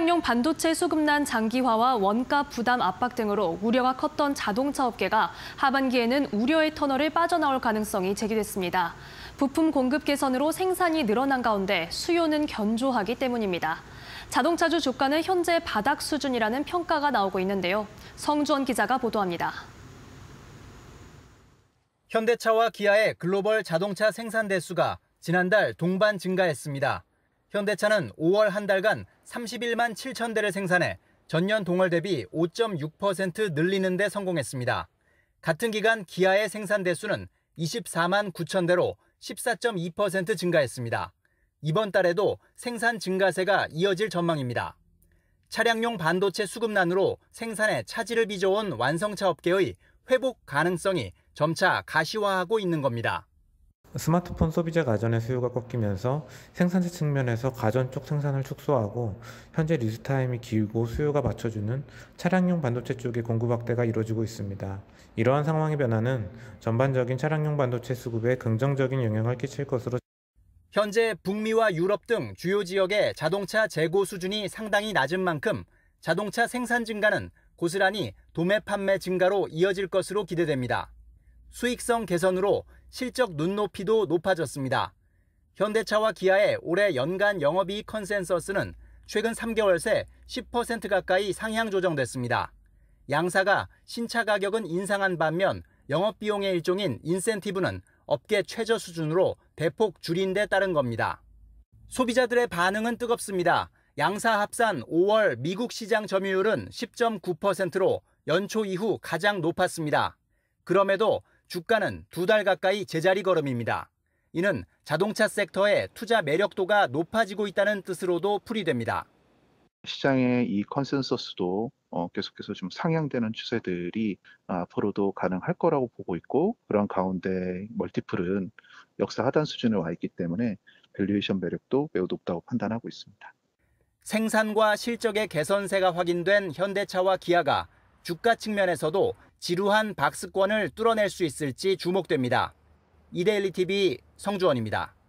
차량용 반도체 수급난 장기화와 원가 부담 압박 등으로 우려가 컸던 자동차 업계가 하반기에는 우려의 터널을 빠져나올 가능성이 제기됐습니다. 부품 공급 개선으로 생산이 늘어난 가운데 수요는 견조하기 때문입니다. 자동차주 주가는 현재 바닥 수준이라는 평가가 나오고 있는데요. 성주원 기자가 보도합니다. 현대차와 기아의 글로벌 자동차 생산 대수가 지난달 동반 증가했습니다. 현대차는 5월 한 달간 31만 7천 대를 생산해 전년 동월 대비 5.6% 늘리는 데 성공했습니다. 같은 기간 기아의 생산 대수는 24만 9천 대로 14.2% 증가했습니다. 이번 달에도 생산 증가세가 이어질 전망입니다. 차량용 반도체 수급난으로 생산에 차질을 빚어온 완성차 업계의 회복 가능성이 점차 가시화하고 있는 겁니다. 스마트폰 소비자 가전의 수요가 꺾이면서 생산세 측면에서 가전 쪽 생산을 축소하고 현재 리스타임이 길고 수요가 맞춰주는 차량용 반도체 쪽의 공급 확대가 이루어지고 있습니다. 이러한 상황의 변화는 전반적인 차량용 반도체 수급에 긍정적인 영향을 끼칠 것으로 현재 북미와 유럽 등 주요 지역의 자동차 재고 수준이 상당히 낮은 만큼 자동차 생산 증가는 고스란히 도매 판매 증가로 이어질 것으로 기대됩니다. 수익성 개선으로 실적 눈높이도 높아졌습니다. 현대차와 기아의 올해 연간 영업이익 컨센서스는 최근 3개월 새 10% 가까이 상향 조정됐습니다. 양사가 신차 가격은 인상한 반면 영업비용의 일종인 인센티브는 업계 최저 수준으로 대폭 줄인 데 따른 겁니다. 소비자들의 반응은 뜨겁습니다. 양사 합산 5월 미국 시장 점유율은 10.9%로 연초 이후 가장 높았습니다. 그럼에도 주가는 두 달 가까이 제자리 걸음입니다. 이는 자동차 섹터의 투자 매력도가 높아지고 있다는 뜻으로도 풀이됩니다. 시장의 이 컨센서스도 어, 계속해서 좀 상향되는 추세들이 아, 앞으로도 가능할 거라고 보고 있고 그런 가운데 멀티플은 역사 하단 수준에 와 있기 때문에 밸류에이션 매력도 매우 높다고 판단하고 있습니다. 생산과 실적의 개선세가 확인된 현대차와 기아가 주가 측면에서도 지루한 박스권을 뚫어낼 수 있을지 주목됩니다. 이데일리 TV 성주원입니다.